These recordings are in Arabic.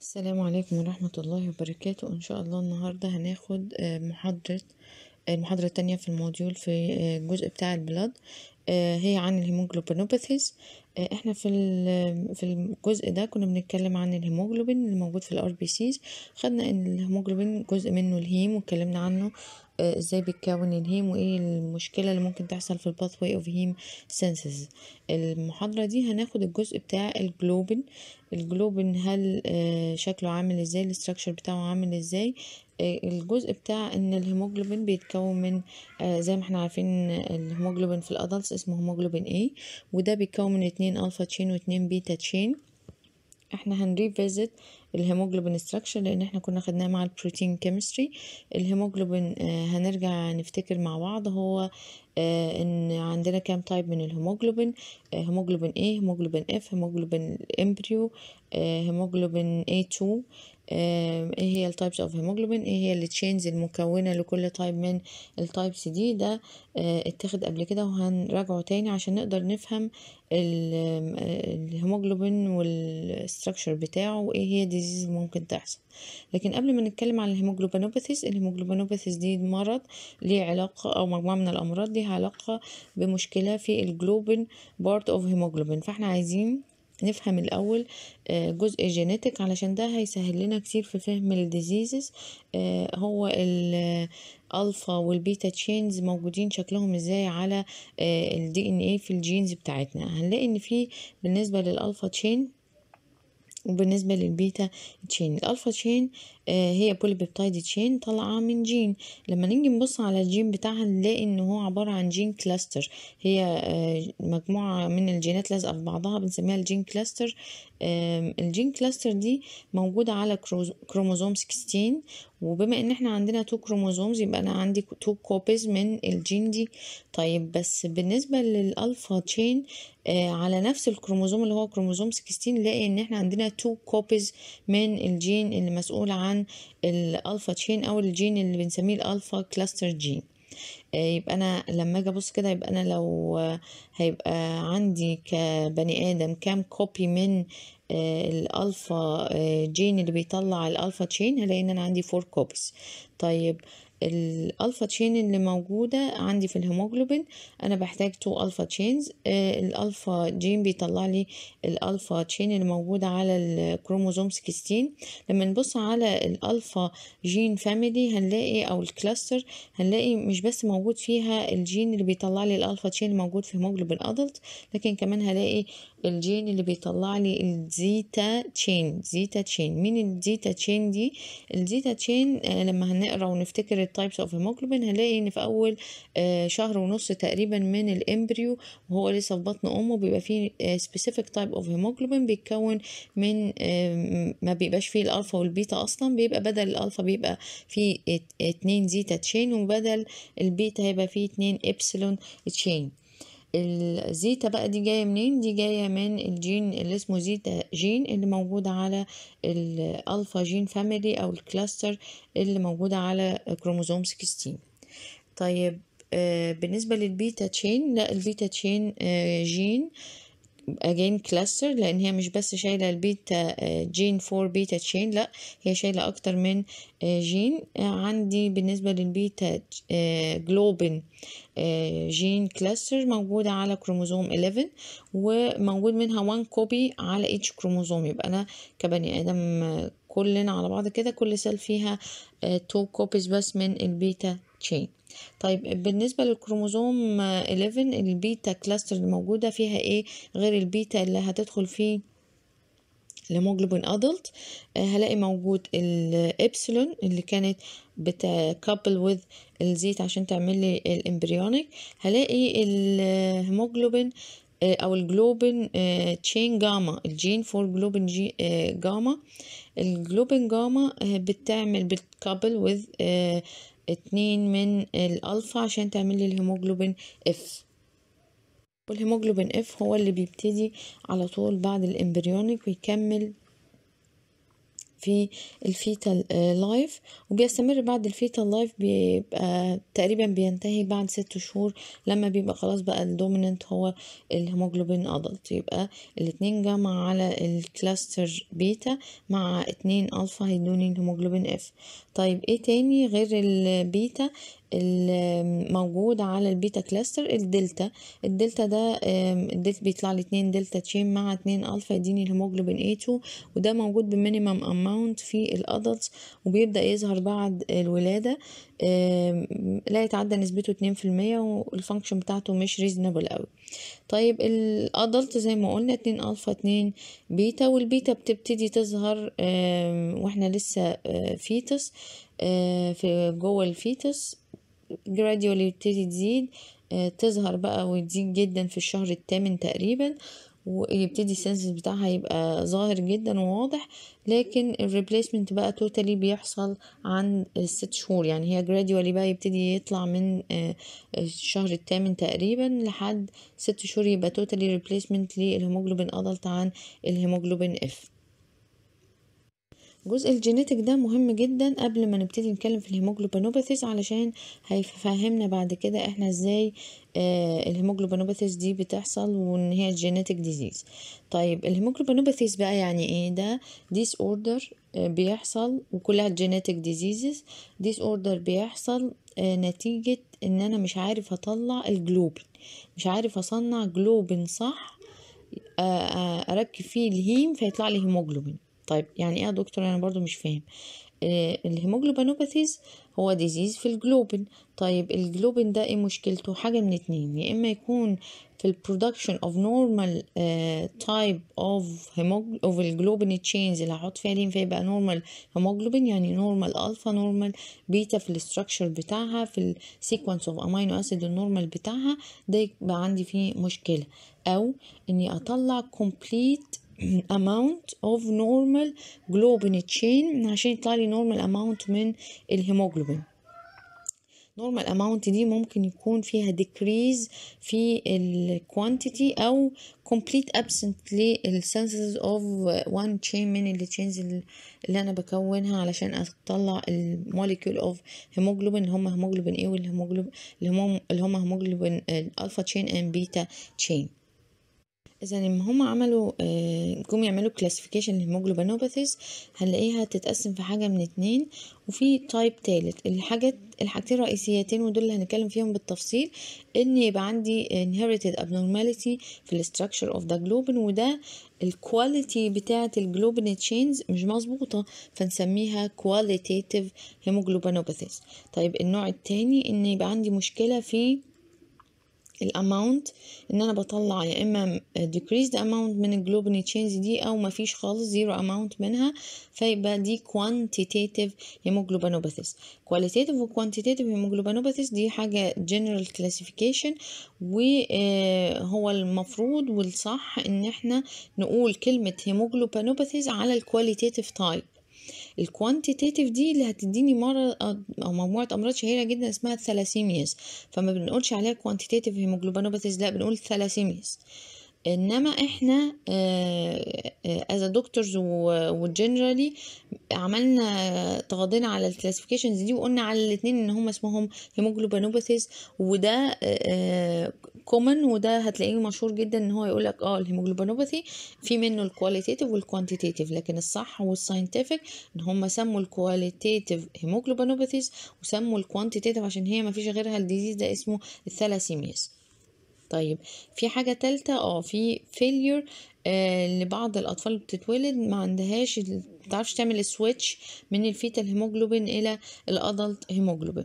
السلام عليكم ورحمة الله وبركاته إن شاء الله النهاردة هناخد آه، محاضرة آه، المحاضرة التانية في الموديول في الجزء آه، بتاع البلاد هي عن الهيموجلوبينوباثيز احنا في في الجزء ده كنا بنتكلم عن الهيموجلوبين اللي موجود في الار بي سيز خدنا ان الهيموجلوبين جزء منه الهيم واتكلمنا عنه آه، ازاي بيتكون الهيم وايه المشكله اللي ممكن تحصل في الباث واي اوف هيم سينسز المحاضره دي هناخد الجزء بتاع الجلوبين الجلوبين هل آه، شكله عامل ازاي الاستراكشر بتاعه عامل ازاي آه، الجزء بتاع ان الهيموجلوبين بيتكون من زي ما احنا عارفين الهيموجلوبين في الادلتس اسمه هيموجلوبين ايه وده بيتكون من اتنين اتنين الفا تشين واتنين بيتا تشين احنا هنريفيزيت الهيموجلوبين ستراكشر لان احنا كنا خدناه مع البروتين كيمستري الهيموجلوبين آه، هنرجع نفتكر مع بعض هو آه، ان عندنا كام تايب من الهيموجلوبين آه، هيموجلوبين ايه هيموجلوبين اف هيموجلوبين امبريو هيموجلوبين اي 2 ايه هي التايبس اوف هيموجلوبين ايه هي التشينز المكونه لكل تايب من التايبس دي ده آه، اتاخد قبل كده وهنراجعه تاني عشان نقدر نفهم الهيموجلوبين والستراكشر بتاعه وايه هي ديزيز ممكن تحصل لكن قبل ما نتكلم عن الهيموجلوبينوباثيز الهيموجلوبينوباثيز دي مرض ليه علاقه او مجموعه من الامراض ليها علاقه بمشكله في الجلوبين بارت اوف هيموجلوبين فاحنا عايزين نفهم الأول آه، جزء جينيتك علشان ده هيسهل لنا كتير في فهم الديزيزز آه، هو الألفا والبيتا تشينز موجودين شكلهم ازاي على الدي ان ايه في الجينز بتاعتنا هنلاقي ان في بالنسبة للألفا تشين وبالنسبة للبيتا تشين الألفا تشين آه آه، هي بولي بيبتايد تشين طالعة من جين لما نيجي نبص على الجين بتاعها نلاقي ان هو عبارة عن جين كلاستر هي آه، مجموعة من الجينات لازقة في بعضها بنسميها الجين كلاستر الجين كلاستر دي موجودة على كروموزوم 16 وبما ان احنا عندنا تو كروموزومز يبقى انا عندي تو كوبيز من الجين دي طيب بس بالنسبة للالفا آه، تشين على نفس الكروموزوم اللي هو كروموزوم 16 نلاقي ان احنا عندنا تو كوبيز من الجين اللي مسؤول عن عن الالفا تشين او الجين اللي بنسميه الالفا كلاستر آه، جين يبقى انا لما اجي ابص كده يبقى انا لو آه، هيبقى عندي كبني ادم كام كوبي من آه، الالفا جين اللي بيطلع الالفا تشين هلاقي ان انا عندي فور كوبيز طيب الالفا تشين اللي موجودة عندي في الهيموجلوبين انا بحتاج تو الفا تشينز الالفا جين بيطلع لي الالفا تشين اللي موجودة على الكروموزوم 16 لما نبص على الالفا جين فاميلي هنلاقي او الكلاستر هنلاقي مش بس موجود فيها الجين اللي بيطلع لي الالفا تشين الموجود في هيموجلوبين ادلت لكن كمان هلاقي الجين اللي بيطلع لي الزيتا تشين زيتا تشين مين الزيتا تشين دي الزيتا تشين آه، لما هنقرا ونفتكر التايبس اوف هيموجلوبين هنلاقي ان في اول آه، شهر ونص تقريبا من الامبريو وهو لسه في بطن امه بيبقى فيه سبيسيفيك تايب اوف هيموجلوبين بيتكون من آه، ما بيبقاش فيه الالفا والبيتا اصلا بيبقى بدل الالفا بيبقى فيه اتنين زيتا تشين وبدل البيتا هيبقى فيه اتنين ابسلون تشين الزيتا بقى دي جاية منين دي جاية من الجين اللي اسمه زيتا جين اللي موجود على الالفا جين فاميلي او الكلاستر اللي موجود على كروموزوم 16 طيب آه، بالنسبة للبيتا تشين لا البيتا تشين آه، جين اجين كلاستر لان هي مش بس شايله البيتا جين فور بيتا تشين لا هي شايله اكتر من جين آه، آه، عندي بالنسبه للبيتا جلوبين جين كلاستر موجوده على كروموزوم 11 وموجود منها 1 كوبي على اتش كروموزوم يبقى انا كبني ادم آه، كلنا على بعض كده كل سيل فيها 2 كوبيز بس من البيتا تشين طيب بالنسبة للكروموزوم 11 البيتا كلاستر الموجودة موجودة فيها ايه غير البيتا اللي هتدخل فيه الهيموجلوبين ادلت آه، هلاقي موجود الابسلون اللي كانت بتكابل وذ الزيت عشان تعمل لي الامبريونيك هلاقي الهيموجلوبين آه، او الجلوبين تشين آه، جاما الجين فور جلوبين جي جاما الجلوبين جاما بتعمل بتكابل وذ اتنين من الألفا عشان تعمل لي الهيموجلوبين اف والهيموجلوبين اف هو اللي بيبتدي على طول بعد الامبريونيك ويكمل في الفيتال لايف آه، وبيستمر بعد الفيتال لايف بيبقى تقريبا بينتهي بعد ست شهور لما بيبقى خلاص بقى الدوميننت هو الهيموجلوبين ادلت يبقى الاتنين جمع على الكلاستر بيتا مع اتنين الفا هيدوني الهيموجلوبين اف طيب ايه تاني غير البيتا الموجود على البيتا كلاستر الدلتا الدلتا ده الدلتا بيطلع لي اتنين دلتا تشين مع اتنين الفا يديني الهيموجلوبين A2 وده موجود بمينيمم اماونت في الادلتس وبيبدا يظهر بعد الولاده لا يتعدى نسبته اتنين في المية والفانكشن بتاعته مش ريزونبل قوي طيب الادلت زي ما قلنا اتنين الفا اتنين بيتا والبيتا بتبتدي تظهر واحنا لسه فيتس آه، آه، في جوه الفيتس جراديولي يبتدي تزيد آه، تظهر بقى وتزيد جدا في الشهر الثامن تقريبا ويبتدي السنسس بتاعها يبقى ظاهر جدا وواضح لكن الريبليسمنت بقى توتالي بيحصل عن الست شهور يعني هي جراديولي بقى يبتدي يطلع من آه، الشهر الثامن تقريبا لحد ست شهور يبقى توتالي ريبليسمنت للهيموجلوبين ادلت عن الهيموجلوبين اف جزء الجينيتك ده مهم جدا قبل ما نبتدي نتكلم في الهيموجلوبينوباثيز علشان هيفهمنا بعد كده احنا ازاي آه الهيموجلوبينوباثيز دي بتحصل وان هي جينيتك ديزيز طيب الهيموجلوبينوباثيز بقى يعني ايه ده ديس اوردر آه، بيحصل وكلها جينيتك ديزيزز ديس اوردر بيحصل آه نتيجة ان انا مش عارف اطلع الجلوبين مش عارف اصنع جلوبين صح آه، آه، اركب فيه الهيم فيطلع لي هيموجلوبين طيب يعني ايه يا دكتور انا برضو مش فاهم آه، الهيموجلوبانوباثيز الهيموجلوبينوباثيز هو ديزيز في الجلوبين طيب الجلوبين ده ايه مشكلته حاجه من اتنين يا اما يكون في البرودكشن اوف نورمال تايب اوف اوف الجلوبين تشينز اللي هحط فيها لين فيبقى نورمال هيموجلوبين يعني نورمال الفا نورمال بيتا في الاستراكشر بتاعها في السيكونس اوف امينو اسيد النورمال بتاعها ده يبقى عندي فيه مشكله او اني اطلع كومبليت amount of normal globin chain عشان يطلع لي normal amount من الهيموجلوبين normal amount دي ممكن يكون فيها decrease في ال quantity أو complete absent senses of one chain من ال chains اللي أنا بكونها علشان أطلع ال molecule of hemoglobin اللي هيموجلوبين hemoglobin A والهيموجلوبين اللي هما hemoglobin الألفا chain and beta chain اذا لما هم عملوا آه، جم يعملوا كلاسيفيكيشن للهيموجلوبينوباثيز هنلاقيها تتقسم في حاجه من اتنين وفي تايب تالت الحاجات الحاجتين الرئيسيتين ودول اللي هنتكلم فيهم بالتفصيل ان يبقى عندي inherited abnormality في الاستراكشر اوف ذا جلوبين وده الكواليتي بتاعه الجلوبين تشينز مش مظبوطه فنسميها كواليتيتيف هيموجلوبينوباثيز طيب النوع التاني ان يبقى عندي مشكله في الاماونت ان انا بطلع يا اما decreased amount من الجلوبني تشينج دي او مفيش خالص zero amount منها فيبقى دي quantitative hemoglobinopathies qualitative و quantitative hemoglobinopathies دي حاجة general classification وهو المفروض والصح ان احنا نقول كلمة hemoglobinopathies على الكواليتيتيف تايب الكوانتيتيف دي اللي هتديني مرض او مجموعه امراض شهيره جدا اسمها الثلاسيمياس فما بنقولش عليها كوانتيتيف هيموجلوبينوباثيز لا بنقول ثلاسيميز انما احنا از دكتورز وجنرالي عملنا تغاضينا على الكلاسيفيكيشنز دي وقلنا على الاثنين ان هم اسمهم هيموجلوبينوباثيز وده آه، آه، كومن وده هتلاقيه مشهور جدا ان هو يقولك اه الهيموجلوبينوباثي في منه الكواليتيف والكوانتيتاتيف لكن الصح والساينتفك ان هم سموا الكواليتيف هيموجلوبينوباثيز وسموا الكوانتيتيف عشان هي مفيش غيرها الديزيز ده اسمه الثالاسيمياس طيب في حاجة تالتة اه في فيلير آه لبعض الأطفال اللي بتتولد ما عندهاش متعرفش تعمل سويتش من الفيتال هيموجلوبين إلى الأدلت هيموجلوبين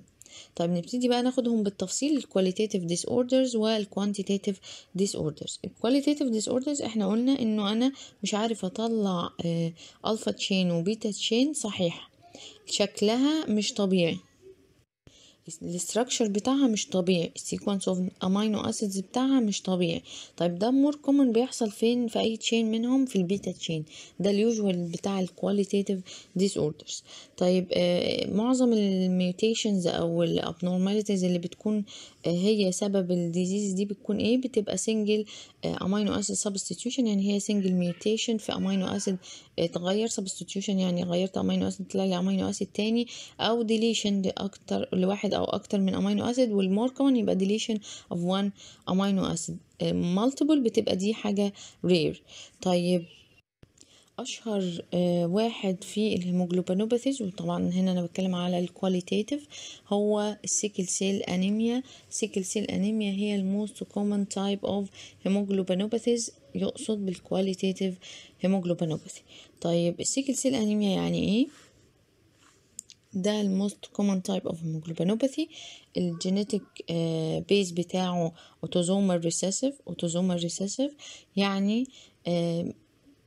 طيب نبتدي بقى ناخدهم بالتفصيل الكواليتاتيف ديس اوردرز والكوانتيتاتيف ديس اوردرز الكواليتاتيف ديس اوردرز احنا قلنا انه انا مش عارف اطلع الفا تشين وبيتا تشين صحيح شكلها مش طبيعي الاستراكشر بتاعها مش طبيعي السيكونس اوف امينو اسيدز بتاعها مش طبيعي طيب ده مور كومن بيحصل فين في اي تشين منهم في البيتا تشين ده اليوجوال بتاع الكواليتاتيف ديس اوردرز طيب آه معظم الميوتيشنز او الابنورماليتيز اللي بتكون آه هي سبب الديزيز دي بتكون ايه بتبقى سنجل آه امينو اسيد سبستيتيوشن يعني هي سنجل ميوتيشن في امينو اسيد اتغير سبستيتيوشن يعني غيرت امينو اسيد طلع لي امينو اسيد تاني او ديليشن دي اكتر لواحد أو أكتر من أمينو أسيد والمور كومن يبقى ديليشن أوف وان أمينو أسيد مالتيبل بتبقى دي حاجة رير طيب اشهر آه، واحد في الهيموجلوبينوباثيز وطبعا هنا انا بتكلم على الكواليتاتيف هو السيكل سيل انيميا سيكل سيل انيميا هي الموست كومن تايب اوف هيموجلوبينوباثيز يقصد بالكواليتاتيف هيموجلوبينوباثي طيب السيكل سيل انيميا يعني ايه ده الموست كومن تايب اوف هيموجلوبينوباثي الجينيتك بيز بتاعه اوتوزومال ريسيسيف اوتوزومال ريسيسيف يعني آه،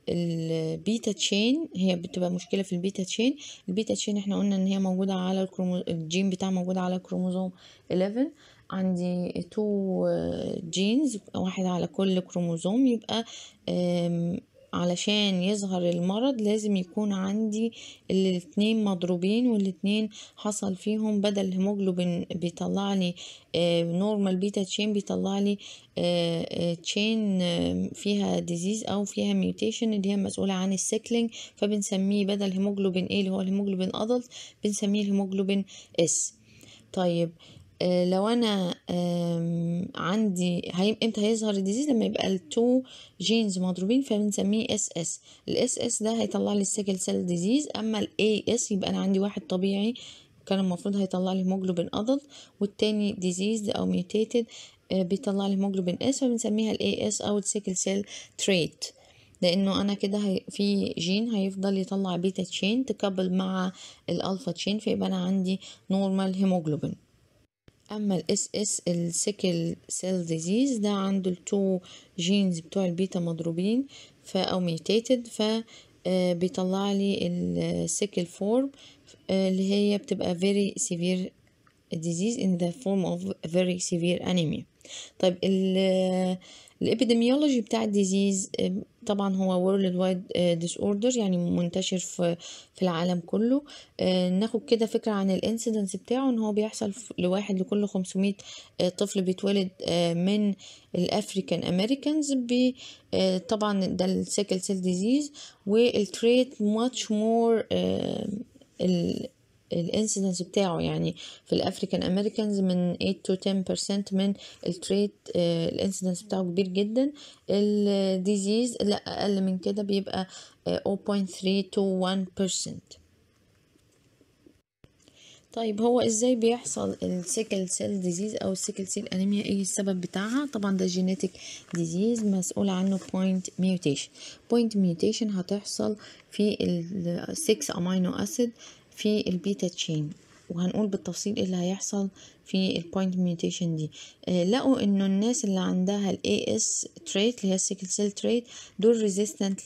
البيتا تشين هي بتبقى مشكله في البيتا تشين البيتا تشين احنا قلنا ان هي موجوده على الكرومو... الجين بتاعها موجود على كروموزوم 11 عندي تو جينز آه، واحد على كل كروموزوم يبقى علشان يظهر المرض لازم يكون عندي الاتنين مضروبين والاثنين حصل فيهم بدل الهيموجلوبين بيطلع لي نورمال بيتا تشين بيطلع لي تشين آه، آه، آه، فيها ديزيز او فيها ميوتيشن اللي هي مسؤوله عن السيكلينج فبنسميه بدل هيموجلوبين ايه اللي هو الهيموجلوبين ادلت بنسميه الهيموجلوبين اس طيب آه، لو انا عندي هي... امتى هيظهر الديزيز لما يبقى التو جينز مضروبين فبنسميه اس اس الاس اس ده هيطلع لي السيكل سيل ديزيز اما الاي اس يبقى انا عندي واحد طبيعي كان المفروض هيطلع لي هيموجلوبين ادلت والتاني ديزيز او ميوتيتد آه، بيطلع لي هيموجلوبين اس فبنسميها الاي اس او السيكل سيل تريت لانه انا كده هي في جين هيفضل يطلع بيتا تشين تكبل مع الالفا تشين فيبقى انا عندي نورمال هيموجلوبين اما الاس اس السيكل سيل ديزيز ده عنده التو جينز بتوع البيتا مضروبين فا او ميوتيتد ف آه، بيطلع لي السيكل فورم آه، اللي هي بتبقى فيري سيفير ديزيز ان ذا فورم اوف فيري سيفير انيميا طيب الابيديميولوجي آه، بتاع الديزيز طبعا هو وورلد وايد ديس اوردر يعني منتشر في في العالم كله آه، ناخد كده فكره عن الانسيدنس بتاعه ان هو بيحصل لواحد لكل 500 آه، طفل بيتولد آه، من الافريكان امريكانز طبعا ده السيكل سيل ديزيز والتريت ماتش مور الانسيدنس بتاعه يعني في الافريكان امريكانز من 8 to 10% من التريت آه، الانسيدنس بتاعه كبير جدا الديزيز لا اقل من كده بيبقى 0.3 آه، to 1% طيب هو ازاي بيحصل السيكل سيل ديزيز او السيكل سيل انيميا ايه السبب بتاعها طبعا ده جينيتك ديزيز مسؤول عنه بوينت ميوتيشن بوينت ميوتيشن هتحصل في ال 6 امينو اسيد في البيتا تشين وهنقول بالتفصيل ايه اللي هيحصل في البوينت ميوتيشن دي آه لقوا انه الناس اللي عندها الاي اس تريت اللي هي السيكل سيل تريت دول ريزيستنت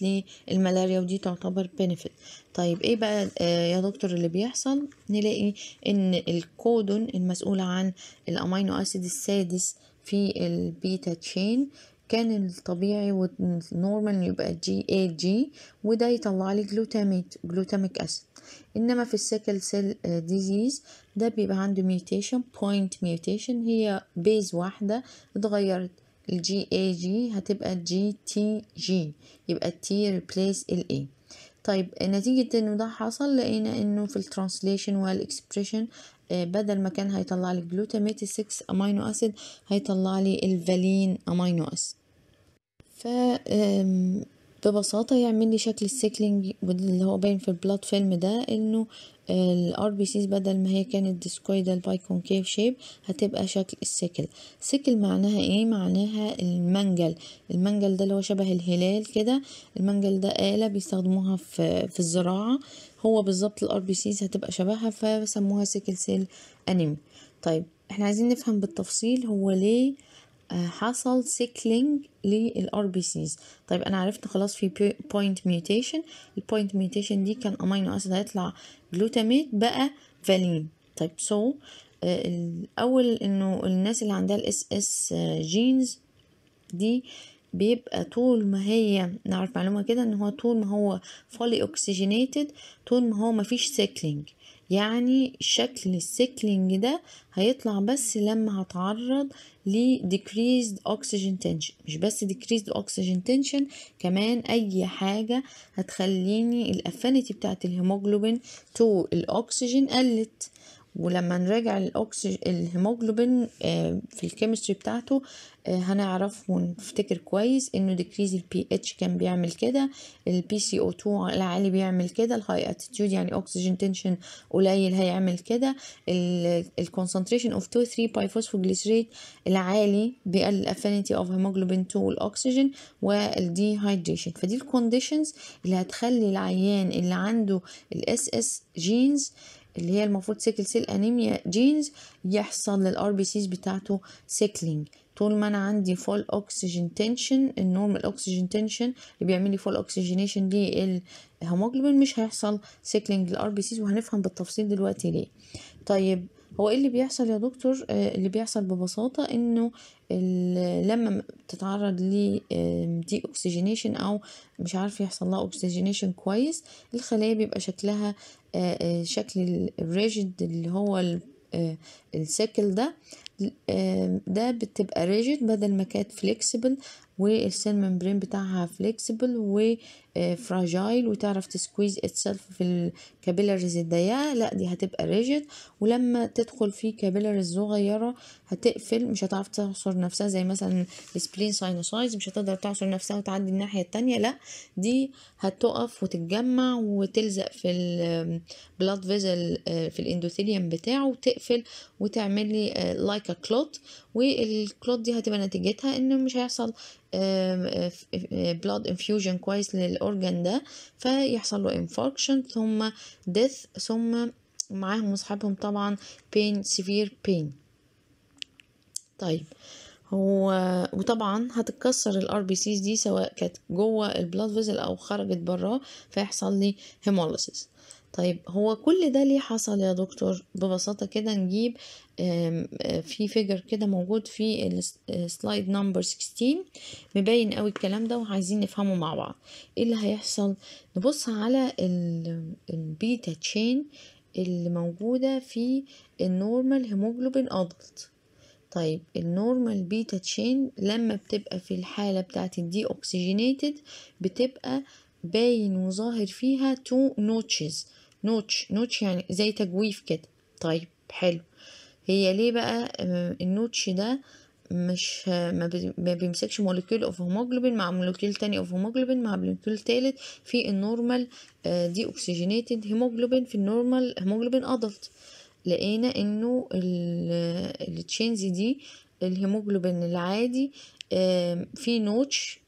للملاريا ودي تعتبر بنفيت طيب ايه بقى آه يا دكتور اللي بيحصل نلاقي ان الكودون المسؤول عن الامينو اسيد السادس في البيتا تشين كان الطبيعي والنورمال يبقى جي اي جي وده يطلع لي جلوتاميت جلوتاميك اسيد انما في السيكل سيل ديزيز آه, ده بيبقى عنده ميوتيشن بوينت ميوتيشن هي بيز واحده اتغيرت الجي اي جي هتبقى جي تي جي يبقى تي ريبليس الاي طيب آه, نتيجة انه ده حصل لقينا انه في الترانسليشن والاكسبريشن آه, بدل ما كان هيطلع لي جلوتاميت 6 امينو اسيد هيطلع لي الفالين امينو اسيد ف ببساطة يعمل لي شكل السيكلينج اللي هو باين في البلات فيلم ده انه الار بي سيز بدل ما هي كانت ديسكويدال باي كونكيف شيب هتبقى شكل السيكل سيكل معناها ايه معناها المنجل المنجل ده اللي هو شبه الهلال كده المنجل ده آلة بيستخدموها في, في الزراعة هو بالظبط الار بي سيز هتبقى شبهها فسموها سيكل سيل انيمي طيب احنا عايزين نفهم بالتفصيل هو ليه آه، حصل سيكلينج للار بي سيز طيب انا عرفت خلاص في بوينت ميوتيشن البوينت ميوتيشن دي كان امينو اسيد هيطلع جلوتاميت بقى فالين طيب سو so, آه، الاول انه الناس اللي عندها الاس اس جينز دي بيبقى طول ما هي نعرف معلومه كده ان هو طول ما هو فولي اوكسجينيتد طول ما هو مفيش سيكلينج يعني شكل السيكلينج ده هيطلع بس لما هتعرض ل decreased oxygen tension مش بس decreased oxygen tension كمان اي حاجة هتخليني الافينيتي بتاعت الهيموجلوبين تو الاكسجين قلت ولما نراجع الهيموجلوبين آه، في الكيمستري بتاعته آه، هنعرف ونفتكر كويس انه ديكريز البي اتش كان بيعمل كده البي سي او 2 العالي بيعمل كده الهاي اتيتيود يعني اكسجين تنشن قليل هيعمل كده الكونسنتريشن اوف 2 3 باي فوسفوجليسريت العالي بيقلل الافينيتي اوف هيموجلوبين 2 والاكسجين والدي هايدريشن فدي الكونديشنز اللي هتخلي العيان اللي عنده الاس اس جينز اللي هي المفروض سيكل سيل انيميا جينز يحصل للار بي سيز بتاعته سيكلينج طول ما انا عندي فول اوكسجين تنشن النورمال اوكسجين تنشن اللي بيعمل لي فول اوكسجينيشن دي الهيموجلوبين مش هيحصل سيكلينج للار بي سيز وهنفهم بالتفصيل دلوقتي ليه طيب هو ايه اللي بيحصل يا دكتور آه، اللي بيحصل ببساطه انه لما تتعرض ل دي اوكسجينيشن او مش عارف يحصل لها اوكسجينيشن كويس الخلايا بيبقى شكلها آه، آه، شكل الريجيد اللي هو السيكل آه، ده ده بتبقى ريجيد بدل ما كانت فليكسبل والسيل ممبرين بتاعها فليكسبل وفراجايل آه، وتعرف تسكويز اتسلف في الكابيلاريز الضيقه لا دي هتبقى ريجيد ولما تدخل في كابيلاريز صغيره هتقفل مش هتعرف تعصر نفسها زي مثلا السبلين ساينوسايز مش هتقدر تعصر نفسها وتعدي الناحيه التانية لا دي هتقف وتتجمع وتلزق في البلاد آه، فيزل آه، في الاندوثيليوم بتاعه وتقفل وتعمل لي لايك كلوت والكلوت دي هتبقى نتيجتها ان مش هيحصل بلاد انفيوجن آه، كويس للاورجان ده فيحصل له انفاركشن ثم ديث ثم معاهم وصحابهم طبعا بين سيفير بين طيب هو وطبعا هتتكسر الار بي سيز دي سواء كانت جوه البلاد فيزل او خرجت براه فيحصل لي هيموليسيس طيب هو كل ده ليه حصل يا دكتور ببساطة كده نجيب آه، في فيجر كده موجود في السلايد نمبر 16 مبين قوي الكلام ده وعايزين نفهمه مع بعض ايه اللي هيحصل نبص على البيتا تشين اللي موجودة في النورمال هيموجلوبين ادلت طيب النورمال بيتا تشين لما بتبقى في الحالة بتاعت الدي اوكسجينيتد بتبقى باين وظاهر فيها تو نوتشز نوتش نوتش يعني زي تجويف كده طيب حلو هي ليه بقى آه، النوتش ده مش ما بيمسكش مولكيول اوف هيموجلوبين مع مولكيول تاني اوف هيموجلوبين مع مولكيول تالت في النورمال دي اوكسجينيتد هيموجلوبين في النورمال هيموجلوبين ادلت لقينا انه التشينز دي الهيموجلوبين العادي في نوتش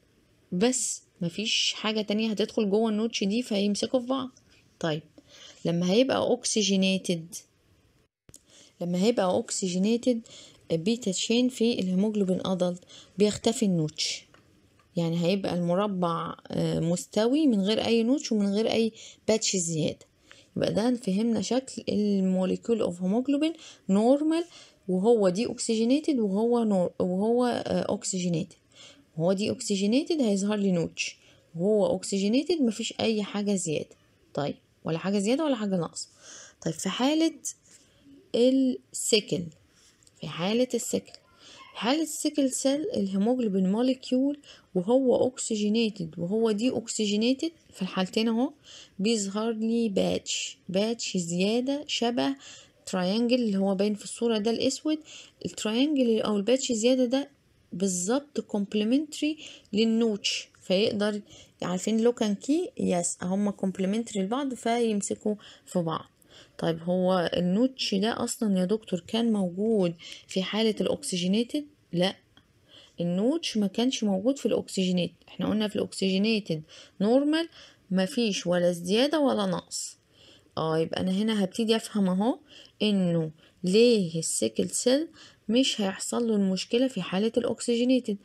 بس مفيش حاجة تانية هتدخل جوه النوتش دي فيمسكوا في بعض طيب لما هيبقى اوكسجينيتد لما هيبقى اوكسجينيتد بيتا تشين في الهيموجلوبين ادلت بيختفي النوتش يعني هيبقى المربع آه، مستوي من غير اي نوتش ومن غير اي باتش زياده يبقى ده فهمنا شكل الموليكول اوف هيموجلوبين نورمال وهو دي اوكسجينيتد وهو نور وهو اوكسجينيتد آه، وهو دي اوكسجينيتد هيظهر لي نوتش وهو اوكسجينيتد مفيش اي حاجه زياده طيب ولا حاجة زيادة ولا حاجة ناقصة طيب في حالة السكل في حالة السكل حالة السكل سيل الهيموجلوبين موليكيول وهو اوكسجينيتد وهو دي اوكسجينيتد في الحالتين اهو بيظهر لي باتش باتش زيادة شبه تريانجل اللي هو باين في الصورة ده الاسود التريانجل او الباتش زيادة ده بالظبط كومبلمنتري للنوتش فيقدر عارفين لو كان كي يس هما كومبلمنتري لبعض فيمسكوا في بعض طيب هو النوتش ده اصلا يا دكتور كان موجود في حاله الاكسجينيتد لا النوتش ما كانش موجود في الاكسجينيت احنا قلنا في الاكسجينيتد نورمال مفيش ولا زياده ولا نقص اه يبقى انا هنا هبتدي افهم اهو انه ليه السيكل سيل مش هيحصل له المشكله في حاله الاكسجينيتد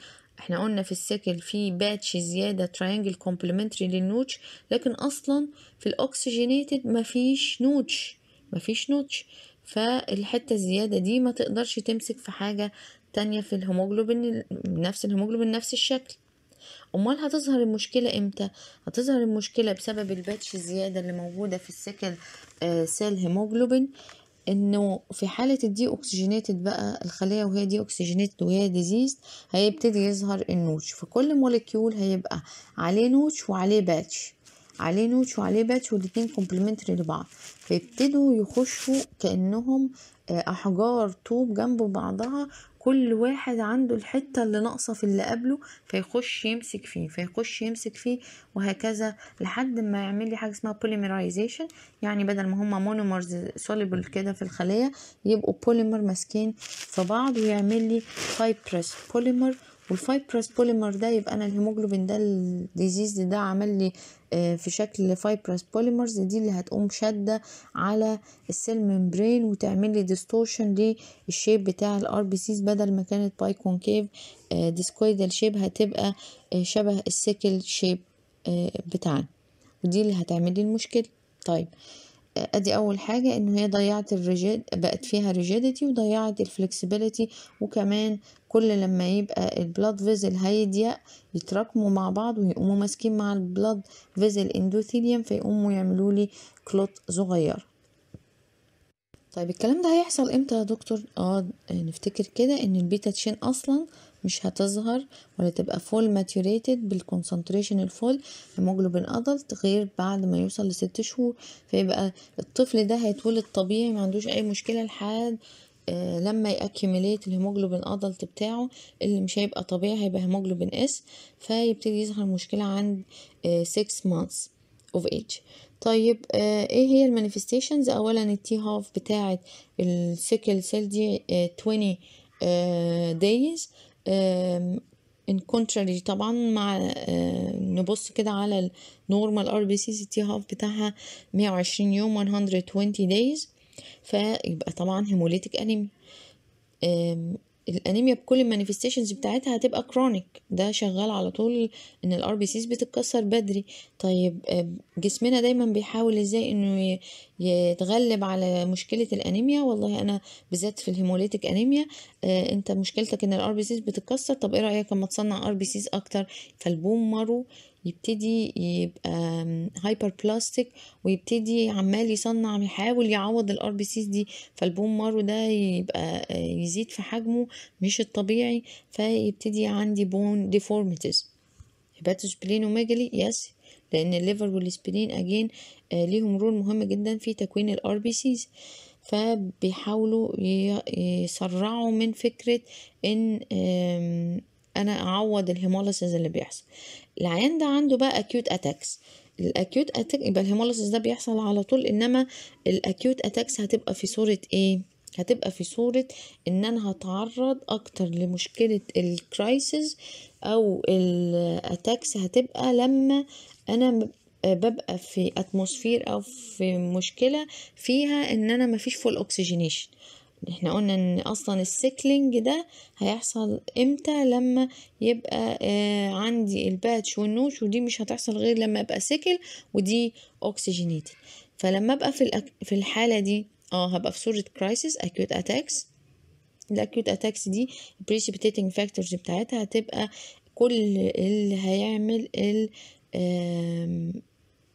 احنا قلنا في السكل في باتش زيادة تريانجل كومبلمنتري للنوتش لكن اصلا في الاكسجينيتد مفيش نوتش مفيش نوتش فالحتة الزيادة دي ما تقدرش تمسك في حاجة تانية في الهيموجلوبين نفس الهيموجلوبين نفس الشكل امال هتظهر المشكله امتى هتظهر المشكله بسبب الباتش الزياده اللي موجوده في السكل سيل آه، هيموجلوبين انه في حالة الدي اوكسجينيتد بقى الخلية وهي دي اوكسجينيتد وهي ديزيز هيبتدي يظهر النوش فكل موليكيول هيبقى عليه نوش وعليه باتش عليه نوتش وعليه باتش والاتنين كومبلمنتري لبعض فيبتدوا يخشوا كانهم آه، احجار طوب جنب بعضها كل واحد عنده الحته اللي ناقصه في اللي قبله فيخش يمسك فيه فيخش يمسك فيه وهكذا لحد ما يعمل لي حاجه اسمها بوليمرايزيشن يعني بدل ما هما مونومرز سوليبل كده في الخليه يبقوا بوليمر ماسكين في بعض ويعمل لي فايبرس بوليمر والفايبرس بوليمر ده يبقى انا الهيموجلوبين ده الديزيز ده عمل لي آه، في شكل فايبرس بوليمرز دي اللي هتقوم شاده على السيل ممبرين وتعمل لي ديستورشن للشيب بتاع الار بي سيز بدل ما كانت باي كونكيف ديسكويدال شيب هتبقى آه، شبه السيكل شيب آه، بتاعنا ودي اللي هتعمل لي المشكله طيب ادي اول حاجه ان هي ضيعت الرجال بقت فيها ريجيديتي وضيعت الفلكسبيليتي وكمان كل لما يبقى البلاد فيزل هيضيق يتراكموا مع بعض ويقوموا ماسكين مع البلاد فيزل اندوثيليوم فيقوموا يعملوا لي كلوت صغير طيب الكلام ده هيحصل امتى يا دكتور اه نفتكر كده ان البيتا تشين اصلا مش هتظهر ولا تبقى فول ماتوريتد بالكونسنتريشن الفول هيموجلوبين ادلت غير بعد ما يوصل لست شهور فيبقى الطفل ده هيتولد طبيعي ما عندوش اي مشكله لحد آه، لما يأكيميليت الهيموجلوبين ادلت بتاعه اللي مش هيبقى طبيعي هيبقى هيموجلوبين اس فيبتدي يظهر مشكلة عند 6 آه، months of age طيب آه، ايه هي المانيفستيشنز اولا التي هاف بتاعة السيكل سيل دي 20 دايز ان كونتراري طبعا مع نبص كده على النورمال ار بي سي سي تي هاف بتاعها 120 يوم 120 دايز فيبقى طبعا هيموليتيك انيميا الانيميا بكل المانيفستيشنز بتاعتها هتبقى كرونيك ده شغال على طول ان الار بي سيز بتتكسر بدري طيب آه، جسمنا دايما بيحاول ازاي انه يتغلب على مشكله الانيميا والله انا بالذات في الهيموليتيك انيميا آه، انت مشكلتك ان الار بي سيز بتتكسر طب ايه رايك اما تصنع ار بي سيز اكتر فالبوم مارو يبتدي يبقى هايبر بلاستيك ويبتدي عمال يصنع يحاول يعوض الار بي سيز دي فالبون مارو ده يبقى آه، يزيد في حجمه مش الطبيعي فيبتدي عندي بون ديفورميتيز هيباتوسبلين وميجالي يس لان الليفر والسبلين اجين ليهم رول مهم جدا في تكوين الار بي سيز فبيحاولوا يسرعوا من فكره ان انا اعوض الهيموليسيس اللي بيحصل العيان ده عنده بقى اكيوت اتاكس الاكيوت اتاك يبقى الهيموليسيس ده بيحصل على طول انما الاكيوت اتاكس هتبقى في صوره ايه هتبقى في صورة ان انا هتعرض اكتر لمشكلة الكرايسز او الاتاكس هتبقى لما انا آه ببقى في اتموسفير او في مشكلة فيها ان انا مفيش فول اوكسجينيشن احنا قلنا ان اصلا السيكلينج ده هيحصل امتى لما يبقى آه عندي الباتش والنوش ودي مش هتحصل غير لما ابقى سيكل ودي اوكسجينيتد فلما ابقى في الأك... في الحاله دي اه هبقى في صوره كرايسيس اكيوت اتاكس الاكيوت اتاكس دي البريسيبيتيتنج فاكتورز بتاعتها هتبقى كل اللي هيعمل ال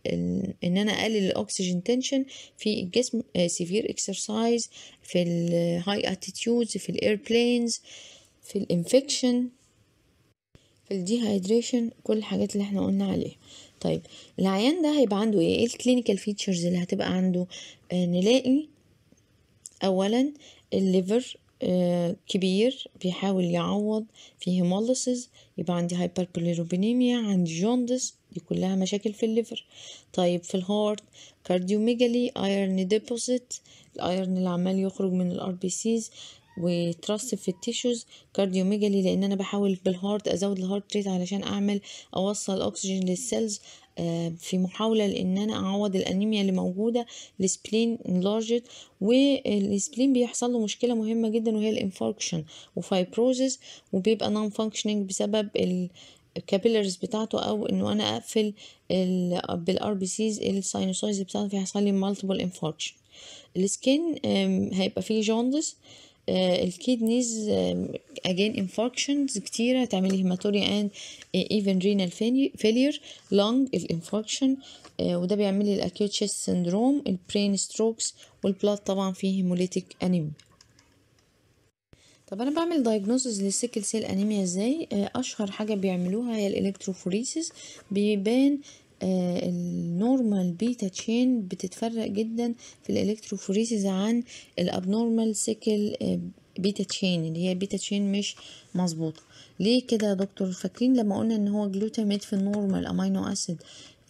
ان انا اقلل الاكسجين تنشن في الجسم سيفير آه، اكسرسايز في الهاي اتيتيودز في الايربلينز في الانفكشن في الديهايدريشن كل الحاجات اللي احنا قلنا عليها طيب العيان ده هيبقى عنده ايه ايه الكلينيكال فيتشرز اللي هتبقى عنده آه، نلاقي اولا الليفر آه، كبير بيحاول يعوض في هيموليسيس يبقى عندي هايبربوليروبينيميا عندي جوندس دي كلها مشاكل في الليفر طيب في الهارت كارديوميجالي ايرن ديبوزيت الايرن اللي عمال يخرج من الار بي سيز وترست في التيشوز كارديوميجالي لان انا بحاول بالهارت ازود الهارت ريت علشان اعمل اوصل اكسجين للسيلز آه، في محاولة لان انا اعوض الانيميا اللي موجودة السبلين انلارجت والسبلين بيحصل له مشكلة مهمة جدا وهي الانفاركشن وفايبروزس وبيبقى نون فانكشنينج بسبب الكابيلرز بتاعته او انه انا اقفل بالار بي سيز الساينوسايز بتاعته في حصل لي مالتيبل انفاركشن السكين هيبقى فيه جوندس الكيدنيز اجين انفاركشنز كتيره تعملي هيماتوريا اند ايفن رينال فيلير لونج الانفاركشن وده بيعمل لي الاكيوت شيست سندروم البرين ستروكس والبلاد طبعا فيه هيموليتيك انيميا طب انا بعمل دايجنوزز للسيكل سيل انيميا ازاي آه، اشهر حاجه بيعملوها هي الالكتروفوريسيس بيبان آه، النورمال بيتا تشين بتتفرق جدا في الالكتروفوريسيس عن الابنورمال سيكل آه، بيتا تشين اللي هي بيتا تشين مش مظبوطه ليه كده يا دكتور فاكرين لما قلنا ان هو جلوتاميت في النورمال امينو اسيد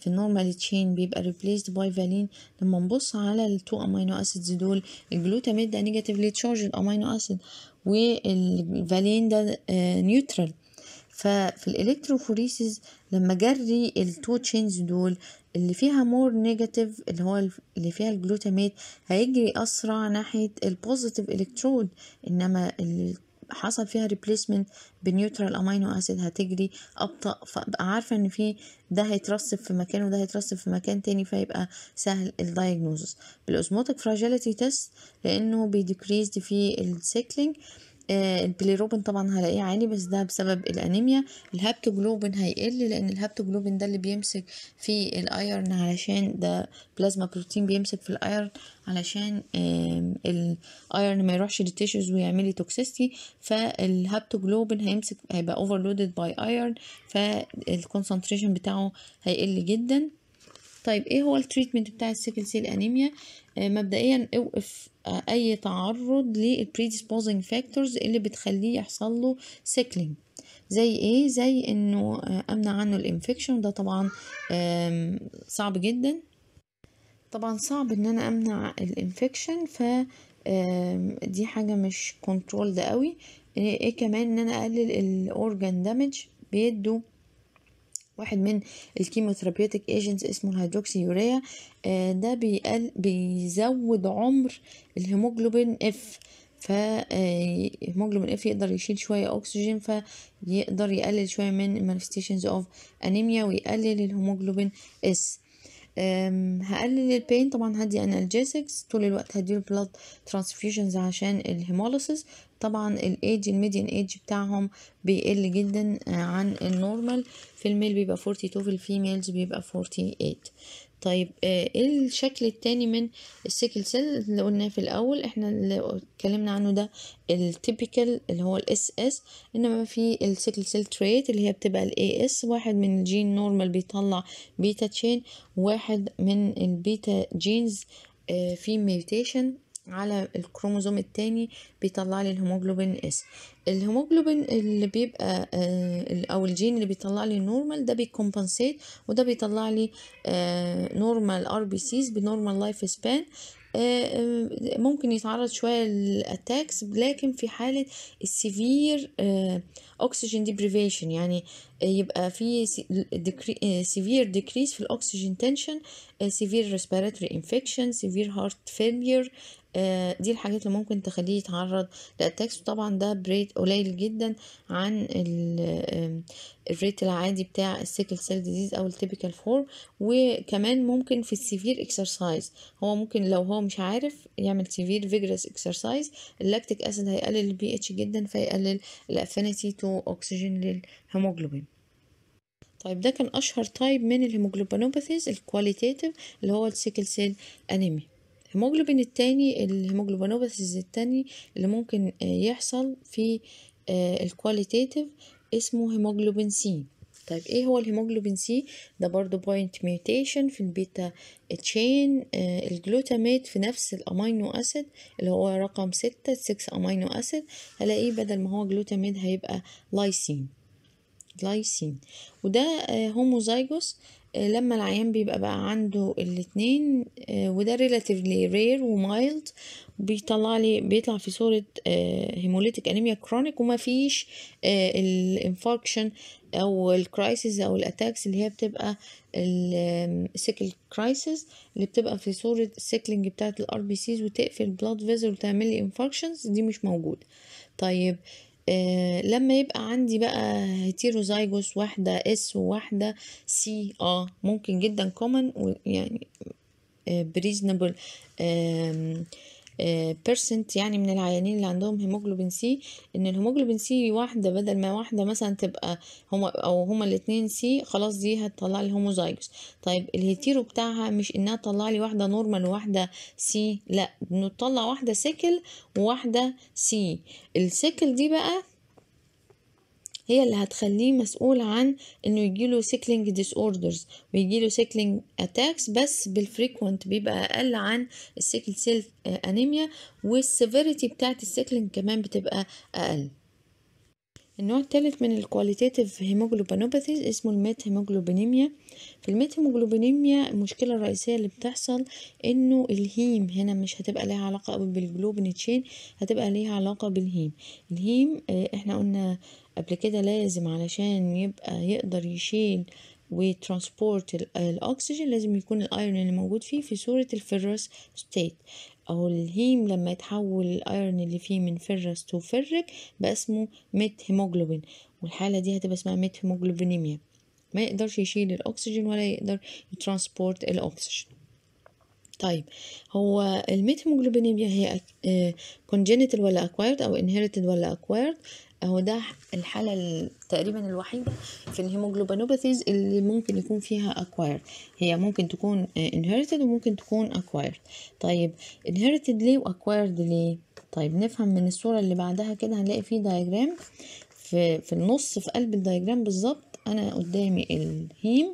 في النورمال تشين بيبقى ريبليسد باي فالين لما نبص على التو امينو اسيدز دول الجلوتاميت ده نيجاتيفلي تشارجد امينو اسيد والفالين ده نيوترال آه، ففي الالكتروفوريسيس لما جري التو تشينز دول اللي فيها مور نيجاتيف اللي هو اللي فيها الجلوتاميت هيجري اسرع ناحيه البوزيتيف الكترود انما حصل فيها ريبليسمنت بنيوترال امينو اسيد هتجري ابطا فابقى عارفه ان في ده هيترسب في مكان وده هيترسب في مكان تاني فيبقى سهل الدايجنوزس بالاوزموتيك فراجيليتي تيست لانه بيديكريز في السيكلينج آه، البليروبين طبعا هلاقيه عالي بس ده بسبب الانيميا الهابتوجلوبين هيقل لان الهابتوجلوبين ده اللي بيمسك في الايرن علشان ده بلازما بروتين بيمسك في الايرن علشان الايرن ما يروحش للتيشوز ويعمل لي توكسيستي فالهابتوجلوبين هيمسك هيبقى اوفرلودد باي ايرن فالكونسنتريشن بتاعه هيقل جدا طيب ايه هو التريتمنت بتاع السيكل سيل انيميا آه، مبدئيا اوقف آه، اي تعرض للبريديسبوزنج فاكتورز اللي بتخليه يحصل له سيكلينج زي ايه زي انه آه، امنع عنه الانفكشن ده طبعا صعب جدا طبعا صعب ان انا امنع الانفكشن ف دي حاجه مش كنترول ده قوي إيه،, ايه كمان ان انا اقلل الاورجان دامج بيدوا واحد من الكيموثيرابيوتيك ايجنتس اسمه الهيدروكسي يوريا آه، ده بيقل بيزود عمر الهيموجلوبين اف فهيموجلوبين آه، اف يقدر يشيل شويه اكسجين فيقدر يقلل شويه من مانيفستيشنز اوف انيميا ويقلل الهيموجلوبين اس هقلل البين طبعا هدي انالجيسكس طول الوقت هديله بلاد ترانسفيوجنز عشان الهيموليسيس طبعا الايج الميديان ايج بتاعهم بيقل جدا آه، عن النورمال في الميل بيبقى 42 في الفيميلز بيبقى 48 طيب آه، ايه الشكل التاني من السيكل سيل اللي قلناه في الاول احنا اللي اتكلمنا عنه ده التيبيكال اللي هو الاس اس انما في السيكل سيل تريت اللي هي بتبقى الاي اس واحد من الجين نورمال بيطلع بيتا تشين واحد من البيتا آه، جينز في ميوتيشن على الكروموزوم الثاني بيطلع لي الهيموجلوبين اس الهيموجلوبين اللي بيبقى آه او الجين اللي بيطلع لي النورمال ده بيكومبنسيت وده بيطلع لي نورمال ار بي سيز بنورمال لايف سبان ممكن يتعرض شويه للاتاكس لكن في حاله السيفير اوكسجين آه، ديبريفيشن يعني آه، يبقى في سيفير ديكريس آه، في الاكسجين تنشن سيفير ريسبيراتوري انفكشن سيفير هارت فيلير آه، دي الحاجات اللي ممكن تخليه يتعرض لاتاكس وطبعا ده بريت قليل جدا عن الريت العادي بتاع السيكل سيل ديزيز او التيبيكال فور وكمان ممكن في السيفير اكسرسايز هو ممكن لو هو مش عارف يعمل سيفير فيجرس اكسرسايز اللاكتيك اسيد هيقلل البي اتش جدا فيقلل الافينيتي تو اكسجين للهيموجلوبين طيب ده كان اشهر تايب من الهيموجلوبينوباثيز الكواليتاتيف اللي هو السيكل سيل انيميا الهيموجلوبين التاني الهيموجلوبينوباثيز التاني اللي ممكن آه، يحصل في آه، الكواليتاتيف اسمه هيموجلوبين سي طيب ايه هو الهيموجلوبين سي ده برضو بوينت ميوتيشن في البيتا تشين آه الجلوتاميت في نفس الامينو اسيد اللي هو رقم ستة 6 امينو اسيد هلاقيه بدل ما هو جلوتاميت هيبقى لايسين لايسين وده آه هوموزايجوس آه، لما العيان بيبقى بقى عنده الاتنين آه، وده ريلاتيفلي رير ومايلد بيطلع لي بيطلع في صورة هيموليتيك انيميا كرونيك وما فيش آه، الانفاكشن او الكرايسيس او الاتاكس اللي هي بتبقى السيكل كرايسيس اللي بتبقى في صورة السيكلينج بتاعت الار بي سيز وتقفل بلاد فيزل وتعمل لي انفاكشنز دي مش موجودة طيب آه آه، لما يبقى عندي بقى هيتيروزايجوس واحدة اس وواحدة سي اه ممكن جدا كومن ويعني بريزنبل بيرسنت آه، يعني من العيانين اللي عندهم هيموجلوبين سي ان الهيموجلوبين سي واحده بدل ما واحده مثلا تبقى هما او هما الاثنين سي خلاص دي هتطلع لي هوموزايجوس طيب الهيتيرو بتاعها مش انها تطلع لي واحده نورمال وواحده سي لا بنطلع واحده سيكل وواحده سي السيكل دي بقى هي اللي هتخليه مسؤول عن انه يجيله سيكلينج ديس اوردرز ويجيله سيكلينج اتاكس بس بالفريكوينت بيبقى اقل عن السيكل سيل انيميا والسيفيريتي بتاعت السيكلينج كمان بتبقى اقل النوع الثالث من الكواليتاتيف هيموجلوبينوباثيز اسمه الميت هيموجلوبينيميا في الميت هيموجلوبينيميا المشكله الرئيسيه اللي بتحصل انه الهيم هنا مش هتبقى ليها علاقه قوي بالجلوبين تشين هتبقى ليها علاقه بالهيم الهيم آه، احنا قلنا قبل كده لازم علشان يبقى يقدر يشيل وترانسبورت الاكسجين لازم يكون الايرون اللي موجود فيه في صورة الفيروس ستيت او الهيم لما يتحول الايرون اللي فيه من فيروس تو فرك بقى اسمه ميت هيموجلوبين والحالة دي هتبقى اسمها ميت هيموجلوبينيميا ما يقدرش يشيل الاكسجين ولا يقدر يترانسبورت الاكسجين طيب هو الميت هيموجلوبينيميا هي كونجينيتال آه، ولا اكوايرد او انهيرتد ولا اكوايرد هو ده الحالة تقريبا الوحيدة في الهيموجلوبينوباثيز اللي ممكن يكون فيها acquired هي ممكن تكون آه، inherited وممكن تكون acquired طيب inherited ليه و acquired ليه طيب نفهم من الصورة اللي بعدها كده هنلاقي فيه diagram في, في النص في قلب الدايجرام بالظبط انا قدامي الهيم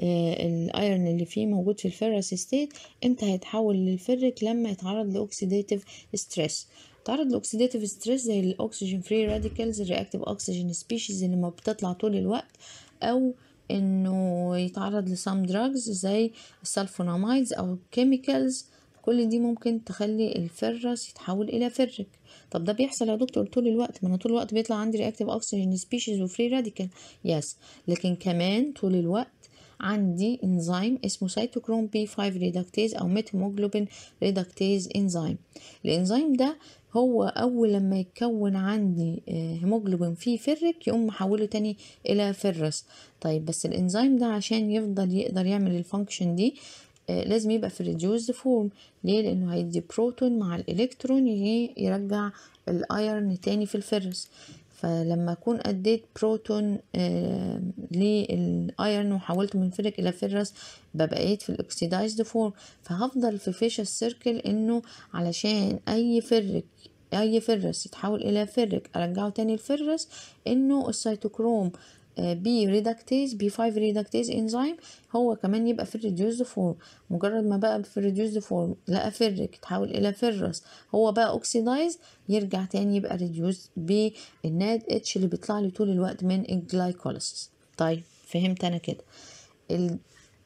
آه اللي فيه موجود في الفيرس ستيت امتى هيتحول للفرك لما يتعرض لاوكسيديتيف ستريس تعرض الاكسيداتيف ستريس زي الاكسجين فري راديكالز الرياكتيف اكسجين سبيشيز اللي ما بتطلع طول الوقت او انه يتعرض لسام دراجز زي السلفونامايدز او كيميكالز كل دي ممكن تخلي الفرس يتحول الى فرك طب ده بيحصل يا دكتور طول الوقت ما انا طول الوقت بيطلع عندي رياكتيف اكسجين سبيشيز وفري راديكال يس لكن كمان طول الوقت عندي انزيم اسمه سيتوكروم بي 5 ريدكتيز او ميتهيموجلوبين ريدكتيز انزيم الانزيم ده هو أول لما يتكون عندي آه، هيموجلوبين فيه فرك يقوم محوله تاني إلى فرس طيب بس الإنزيم ده عشان يفضل يقدر يعمل الفانكشن دي آه، لازم يبقى في ريديوز فورم ليه لانه هيدي بروتون مع الالكترون يرجع الايرن تاني في الفرس فلما أكون أديت بروتون آه، للأيرن وحولته من فيريك إلى فيرس ببقيت في الأكسيدايزد فورم فهفضل في فيشس سيركل إنه علشان أي فيريك أي فرس يتحول إلى فيريك أرجعه تاني الفيرس إنه السيتوكروم بي ريدكتيز بي 5 ريدكتيز انزيم هو كمان يبقى في الريديوز فورم مجرد ما بقى في الريديوز فورم لقى فرك تحول الى فرس هو بقى اوكسيدايز يرجع تاني يبقى ريديوز بالناد اتش اللي بيطلع لي طول الوقت من الجلايكوليسيس طيب فهمت انا كده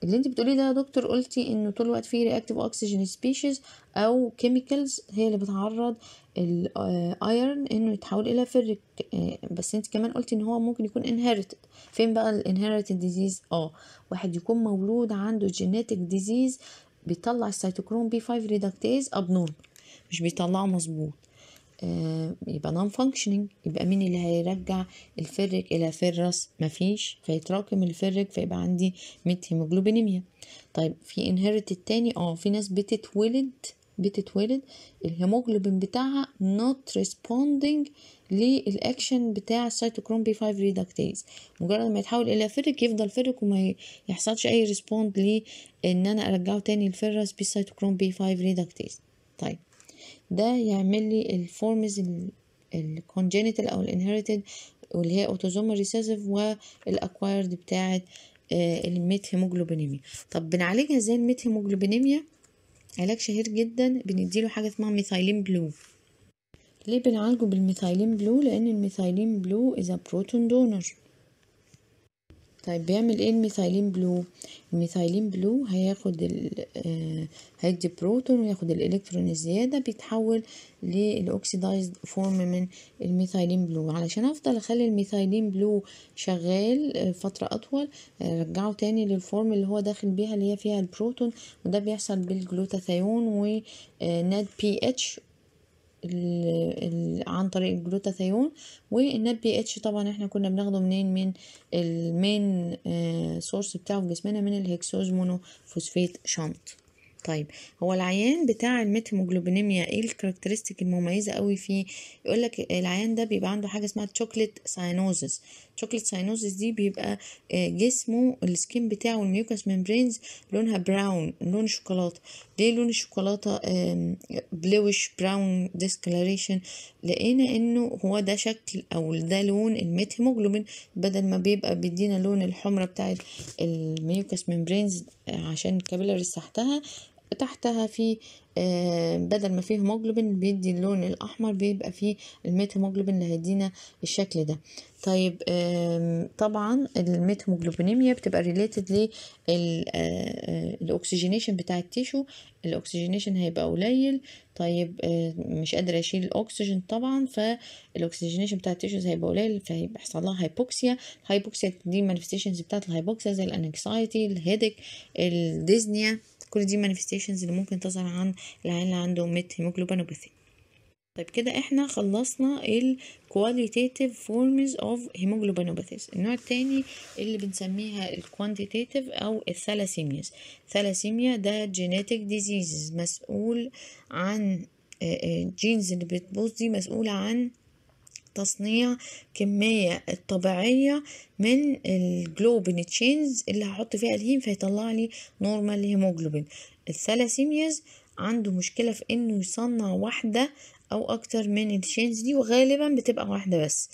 اللي انت بتقوليه ده يا دكتور قلتي انه طول الوقت فيه رياكتيف اوكسجين سبيشيز او كيميكلز هي اللي بتعرض الايرن آه، انه يتحول الى فرك آه، بس انت كمان قلتي ان هو ممكن يكون انهيرتد فين بقى الانهيرتد ديزيز اه واحد يكون مولود عنده جينيتك ديزيز بيطلع السيتوكروم بي 5 ريدكتيز ابنورمال مش بيطلعه مظبوط آه، يبقى نون فانكشننج يبقى مين اللي هيرجع الفرج الى فرس مفيش فيتراكم الفرج فيبقى عندي ميت هيموجلوبينيميا طيب في انهرت التاني اه في ناس بتتولد بتتولد الهيموجلوبين بتاعها not responding للاكشن بتاع السيتوكروم بي 5 ريدكتيز مجرد ما يتحول الى فرك يفضل فرك وما يحصلش اي ريسبوند لان انا ارجعه تاني للفرس بالسيتوكروم بي 5 ريدكتيز طيب ده يعمل لي الفورمز الكونجينيتال او الانهيرتد واللي هي اوتوزومال ريسيسيف والاكوايرد بتاعه الميت هيموجلوبينيميا طب بنعالجها ازاي الميت هيموجلوبينيميا علاج شهير جدا بنديله حاجه اسمها ميثايلين بلو ليه بنعالجه بالميثايلين بلو لان الميثايلين بلو از بروتون دونر طيب بيعمل ايه الميثايلين بلو الميثايلين بلو هياخد آه هيدي بروتون وياخد الالكترون الزياده بيتحول للاوكسيدايزد فورم من الميثايلين بلو علشان افضل اخلي الميثايلين بلو شغال آه، فتره اطول ارجعه آه، تاني للفورم اللي هو داخل بيها اللي هي فيها البروتون وده بيحصل بالجلوتاثيون وناد بي اتش عن طريق الجلوتاثيون والنب بي اتش طبعا احنا كنا بناخده منين من المين سورس آه، بتاعه في جسمنا من الهكسوز فوسفيت شنط طيب هو العيان بتاع الميتهيموجلوبينيميا ايه الكاركترستيك المميزه قوي فيه يقول لك العيان ده بيبقى عنده حاجه اسمها تشوكليت ساينوزس تشوكليت ساينوزس دي بيبقى آه، جسمه السكين بتاعه الميوكاس ميمبرينز لونها براون لون شوكولاته ليه لون الشوكولاته بلوش براون ديسكلاريشن لقينا انه هو ده شكل او ده لون الميثيموجلوبين بدل ما بيبقى بيدينا لون الحمره بتاعه الميوكاس ميمبرينز عشان الكابيلاريز تحتها تحتها في آه، بدل ما فيه هيموجلوبين بيدي اللون الاحمر بيبقى فيه الميت اللي هيدينا الشكل ده طيب طبعا الميت بتبقى ريليتد للاكسجينيشن آه، آه، بتاع التيشو الاكسجينيشن هيبقى قليل طيب مش قادر اشيل الاكسجين طبعا فالاكسجينيشن بتاع التيشو هيبقى قليل فهيحصل لها هايبوكسيا الهايبوكسيا دي مانيفستيشنز بتاعت الهايبوكسيا زي الانكسايتي الهيدك الديزنيا كل دي manifestations اللي ممكن تظهر عن العيان اللي عنده ميت هيموجلوبينوباثي طيب كده احنا خلصنا ال qualitative forms of hemoglobinopathies النوع التاني اللي بنسميها ال quantitative او الثالاسيمياز thalassemia ده genetic diseases مسؤول عن الجينز آه، آه، اللي بتبوظ دي مسؤولة عن تصنيع كمية الطبيعية من الجلوبين تشينز اللي هحط فيها الهيم فيطلع لي نورمال هيموجلوبين الثلاسيمياز عنده مشكلة في انه يصنع واحدة او اكتر من التشينز دي وغالبا بتبقى واحدة بس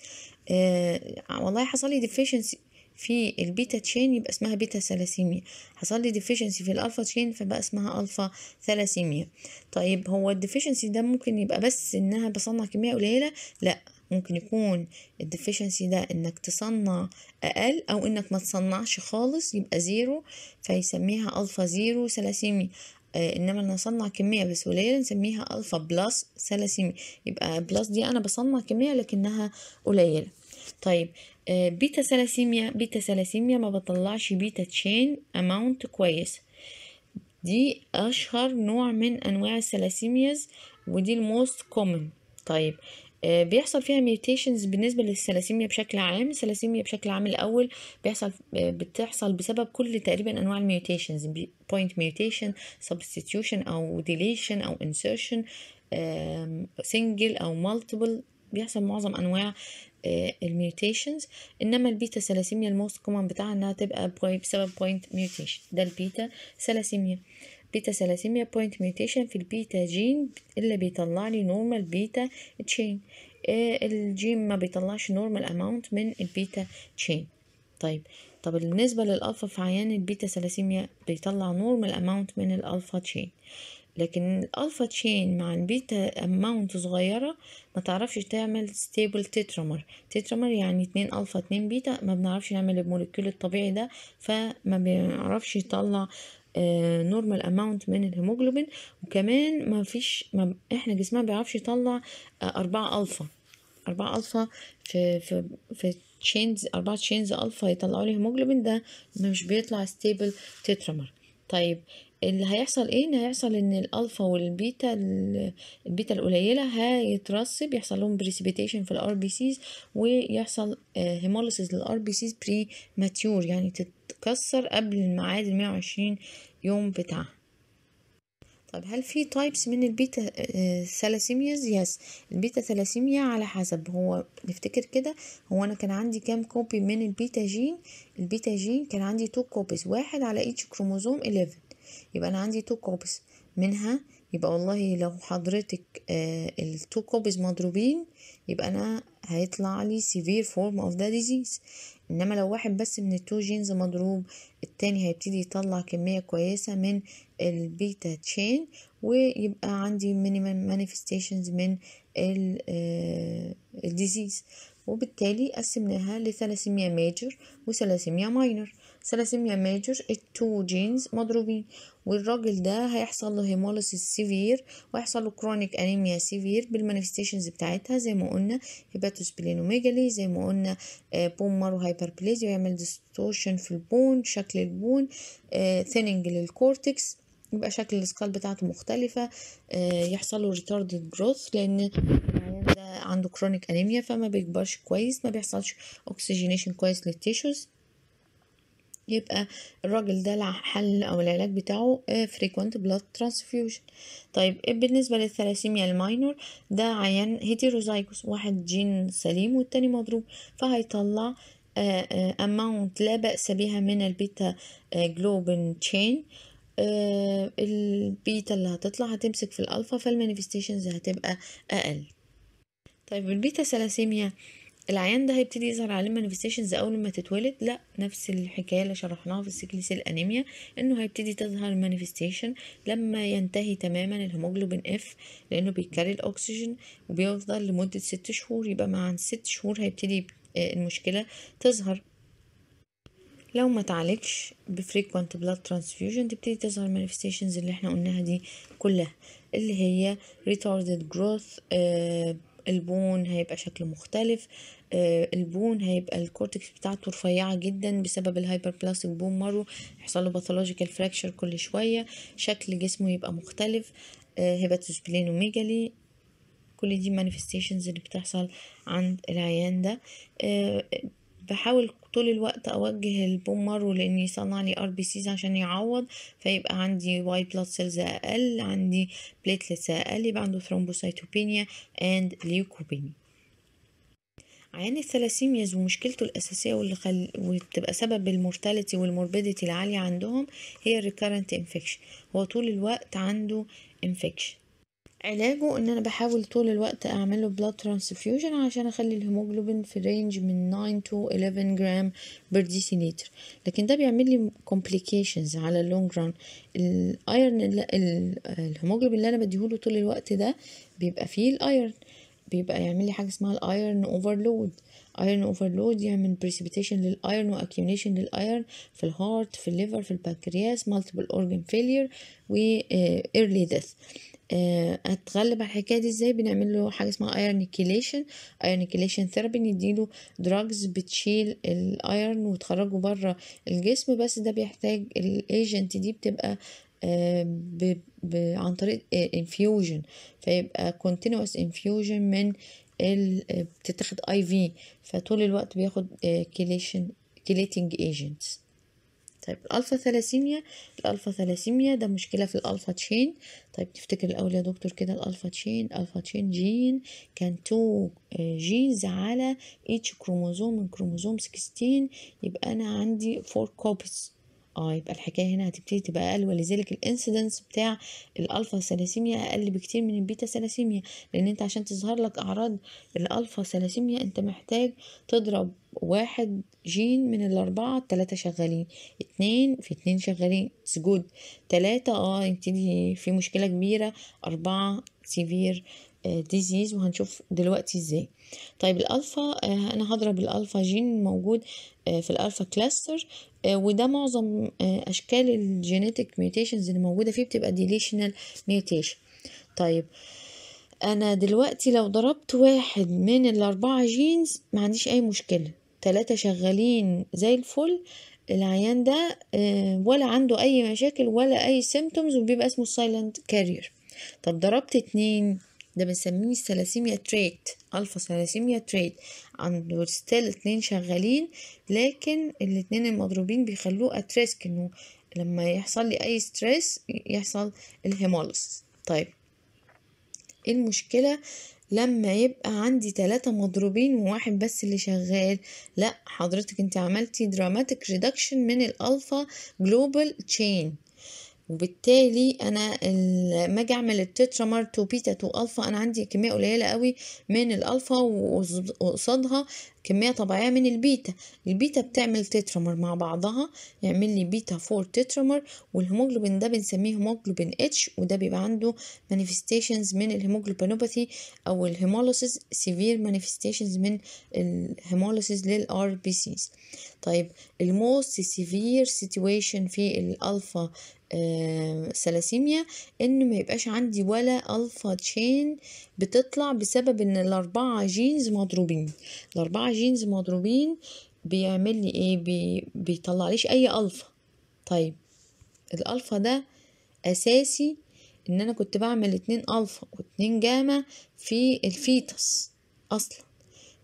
آه والله حصل لي ديفيشنسي في البيتا تشين يبقى اسمها بيتا ثلاسيميا حصل لي ديفيشنسي في الالفا تشين فبقى اسمها الفا ثلاسيميا طيب هو الديفيشنسي ده ممكن يبقى بس انها بصنع كميه قليله لا ممكن يكون الديفيشنسي ده انك تصنع اقل او انك ما تصنعش خالص يبقى زيرو فيسميها الفا زيرو ثلاسيميا انما انا اصنع كميه بس قليله نسميها الفا بلس ثلاسيميا يبقى بلس دي انا بصنع كميه لكنها قليله طيب بيتا آه، ثلاسيميا بيتا ثلاسيميا ما بطلعش بيتا تشين اماونت كويس دي اشهر نوع من انواع الثلاسيمياز ودي الموست كومن طيب آه، بيحصل فيها ميوتيشنز بالنسبه للسلاسيميا بشكل عام الثلاسيميا بشكل عام الاول بيحصل آه، بتحصل بسبب كل تقريبا انواع الميوتيشنز بوينت ميوتيشن سبستيتيوشن او ديليشن او انسرشن سنجل او مالتيبل بيحصل معظم انواع آه، الميوتيشنز انما البيتا سلاسيميا الموست كومن بتاعها انها تبقى بسبب بوينت ميوتيشن ده البيتا سلاسيميا آه بيتا ثلاسيميا بوينت ميوتيشن في البيتا جين اللي بيطلع لي نورمال بيتا تشين إيه، الجين ما بيطلعش نورمال اماونت من البيتا تشين طيب طب بالنسبة للألفا في عيان البيتا ثلاسيميا بيطلع نورمال اماونت من الألفا تشين لكن الألفا تشين مع البيتا اماونت صغيرة ما تعرفش تعمل ستيبل تترمر تترمر يعني اتنين ألفا اتنين بيتا ما بنعرفش نعمل المولكيول الطبيعي ده فما بنعرفش يطلع نورمال آه، اماونت من الهيموجلوبين وكمان ما فيش ما احنا جسمنا بيعرفش يطلع آه، أربعة ألفا أربعة ألفا في في في تشينز أربعة تشينز ألفا يطلعوا لي هيموجلوبين ده مش بيطلع ستيبل تترمر طيب اللي هيحصل ايه ان هيحصل ان الالفا والبيتا البيتا القليله هيترسب يحصل لهم بريسيبيتيشن في الار بي سيز ويحصل هيموليسيس للار بي سيز بري ماتيور يعني تتكسر قبل الميعاد ال 120 يوم بتاعها طب هل في تايبس من البيتا ثلاسيمياز آه، يس البيتا ثلاسيميا على حسب هو نفتكر كده هو انا كان عندي كام كوبي من البيتا جين البيتا جين كان عندي تو كوبيز واحد على ايتش كروموزوم 11 يبقى انا عندي تو كوبيز منها يبقى والله لو حضرتك آه التو كوبيز مضروبين يبقى انا هيطلع لي سيفير فورم اوف ذا ديزيز انما لو واحد بس من التو جينز مضروب التاني هيبتدي يطلع كميه كويسه من البيتا تشين ويبقى عندي مينيمم مانيفستيشنز من الديزيز آه، وبالتالي قسمناها لثلاسيميا ماجر وثلاسيميا ماينر ثلاسيميا ماجر التو جينز مضروبين والراجل ده هيحصل له هيموليسيس سيفير وهيحصل له كرونيك انيميا سيفير بالمانيفستيشنز بتاعتها زي ما قلنا هيباتوسبلينوميجالي زي ما قلنا بون مارو هايبربليزيا ويعمل ديستورشن في البون شكل البون ثيننج آه، للكورتكس يبقى شكل السكال بتاعته مختلفة آه، يحصل له retarded growth لأن ده عنده كرونيك انيميا فما بيكبرش كويس ما بيحصلش اوكسجينيشن كويس للتيشوز يبقى الراجل ده الحل او العلاج بتاعه آه، frequent blood transfusion طيب آه، بالنسبة للثلاسيميا الماينور ده عيان هيتيروزايكوس واحد جين سليم والتاني مضروب فهيطلع اماونت آه، لا بأس بها من البيتا جلوبين تشين البيتا اللي هتطلع هتمسك في الالفا فالمانيفستيشنز هتبقى اقل طيب البيتا ثلاسيميا العيان ده هيبتدي يظهر عليه مانيفستيشنز اول ما تتولد لا نفس الحكايه اللي شرحناها في السيكليس الانيميا انه هيبتدي تظهر مانيفستيشن لما ينتهي تماما الهيموجلوبين اف لانه بيكاري الاكسجين وبيفضل لمده ست شهور يبقى مع ست شهور هيبتدي آه، المشكله تظهر لو ما تعالجش بفريكوانت بلاد ترانسفيوجن تبتدي تظهر مانيفستيشنز اللي احنا قلناها دي كلها اللي هي ريتاردد جروث آه البون هيبقى شكله مختلف آه، البون هيبقى الكورتكس بتاعته رفيعة جدا بسبب الهايبر بلاستيك بون مارو يحصله باثولوجيكال فراكشر كل شوية شكل جسمه يبقى مختلف ميجالي آه، كل دي مانيفستيشنز اللي بتحصل عند العيان ده آه، بحاول طول الوقت اوجه البومر مارو لان لي ار بي سيز عشان يعوض فيبقى عندي واي بلاد سيلز اقل عندي بليتلتس اقل يبقى عنده ثرومبوسايتوبينيا اند ليوكوبينيا عيان الثلاسيمياز ومشكلته الأساسية واللي خل... وبتبقى سبب المورتاليتي والموربيديتي العالية عندهم هي الريكارنت انفكشن هو طول الوقت عنده انفكشن علاجه ان انا بحاول طول الوقت اعمله بلاد ترانسفيوجن عشان اخلي الهيموجلوبين في رينج من 9 تو 11 جرام بير ديسيليتر لكن ده بيعمل لي كومبليكيشنز على اللونج ران الايرن الهيموجلوبين اللي انا بديهوله طول الوقت ده بيبقى فيه الايرن بيبقى يعمل لي حاجه اسمها الايرن اوفرلود ايرن اوفرلود يعمل بريسيبيتيشن للايرن واكيوميشن للايرن في الهارت في الليفر في البنكرياس مالتيبل اورجن فيلير و ايرلي آه، ديث اتغلب آه، على الحكايه دي ازاي بنعمل له حاجه اسمها ايرن كيليشن ايرن كيليشن ثيرابي نديله دراجز بتشيل الايرن وتخرجه بره الجسم بس ده بيحتاج الايجنت دي بتبقى آه، ب... ب... عن طريق انفيوجن آه، فيبقى كونتينوس انفيوجن من ال... بتتاخد اي في فطول الوقت بياخد كيليشن كيليتنج ايجنتس طيب الالفا ثلاسيميا الالفا ثلاسيميا ده مشكله في الالفا تشين طيب تفتكر الاول يا دكتور كده الالفا تشين الالفا تشين جين كان تو جينز على اتش كروموزوم من كروموزوم 16 يبقى انا عندي 4 كوبيز اه يبقى الحكايه هنا هتبتدي تبقى اقل ولذلك الانسيدنس بتاع الالفا ثلاسيميا اقل بكتير من البيتا ثلاسيميا لان انت عشان تظهر لك اعراض الالفا ثلاسيميا انت محتاج تضرب واحد جين من الأربعة التلاتة شغالين اتنين في اتنين شغالين اتس جود تلاتة اه يبتدي في مشكلة كبيرة أربعة سيفير ديزيز آه، وهنشوف دلوقتي ازاي طيب الالفا آه، انا هضرب الالفا جين موجود آه، في الالفا كلاستر وده معظم اشكال الجينيتك ميوتيشنز اللي موجوده فيه بتبقى ديليشنال ميوتيشن طيب انا دلوقتي لو ضربت واحد من الاربعه جينز ما عنديش اي مشكله ثلاثة شغالين زي الفل العيان ده آه، ولا عنده أي مشاكل ولا أي سيمتومز وبيبقى اسمه سايلنت كارير طب ضربت اتنين ده بنسميه الثلاسيميا تريت الفا ثلاسيميا تريت عنده ستيل اتنين شغالين لكن الاتنين المضروبين بيخلوه اتريسك انه لما يحصل لي اي ستريس يحصل الهيموليس طيب ايه المشكله لما يبقى عندي تلاتة مضروبين وواحد بس اللي شغال لا حضرتك انت عملتي دراماتيك ريدكشن من الالفا جلوبال تشين وبالتالي انا لما اجي اعمل التترامر تو بيتا تو الفا انا عندي كميه قليله قوي من الالفا وقصادها كميه طبيعيه من البيتا البيتا بتعمل تترامر مع بعضها يعمل لي بيتا 4 تترامر والهيموجلوبين ده بنسميه هيموجلوبين اتش وده بيبقى عنده مانيفستيشنز من الهيموجلوبينوباثي او الهيموليسيس سيفير مانيفستيشنز من الهيموليسيس للار بي سيز طيب الموست سيفير سيتويشن في الالفا سلاسيميا ان ما يبقاش عندي ولا الفا تشين بتطلع بسبب ان الاربعه جينز مضروبين الاربعه جينز مضروبين بيعمل لي ايه بي بيطلعليش اي الفا طيب الالفا ده اساسي ان انا كنت بعمل اتنين الفا واتنين جاما في الفيتس اصلا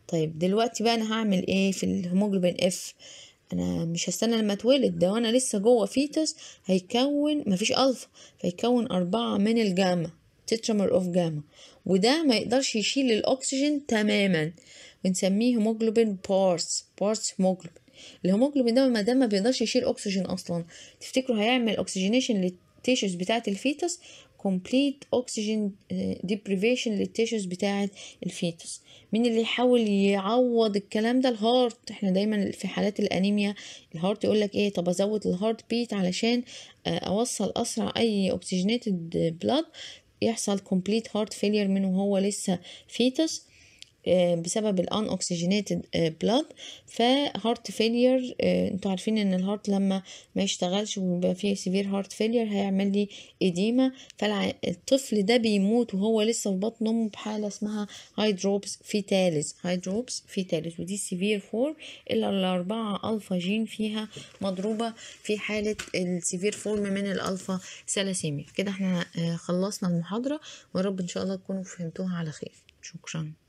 طيب دلوقتي بقى انا هعمل ايه في الهيموجلوبين اف انا مش هستنى لما اتولد ده وانا لسه جوه فيتس هيكون مفيش الفا فيكون اربعة من الجاما تترمر اوف جاما وده ما يقدرش يشيل الاكسجين تماما بنسميه هيموجلوبين بارس بارس هيموجلوبين الهيموجلوبين ده ما دام ما بيقدرش يشيل اكسجين اصلا تفتكروا هيعمل اكسجينيشن للتيشوز بتاعه الفيتس complete oxygen uh, deprivation للتيشوز بتاعة الفيتوس مين اللي يحاول يعوض الكلام ده الهارت احنا دايما في حالات الانيميا الهارت يقول لك ايه طب ازود الهارت بيت علشان uh, اوصل اسرع اي اوكسجينيتد بلاد يحصل complete heart failure من وهو لسه فيتوس آه، بسبب الان اوكسجينيتد بلاد فهارت فيلير انتوا عارفين ان الهارت لما ما يشتغلش ويبقى فيه سيفير هارت فيلير هيعمل لي اديما فالطفل ده بيموت وهو لسه في بطن امه بحاله اسمها هيدروبس فيتاليز هيدروبس فيتاليز ودي سيفير فور الا الاربعه الفا جين فيها مضروبه في حاله السيفير فورم من الالفا سلاسيميا كده احنا آه، خلصنا المحاضره ويا رب ان شاء الله تكونوا فهمتوها على خير شكرا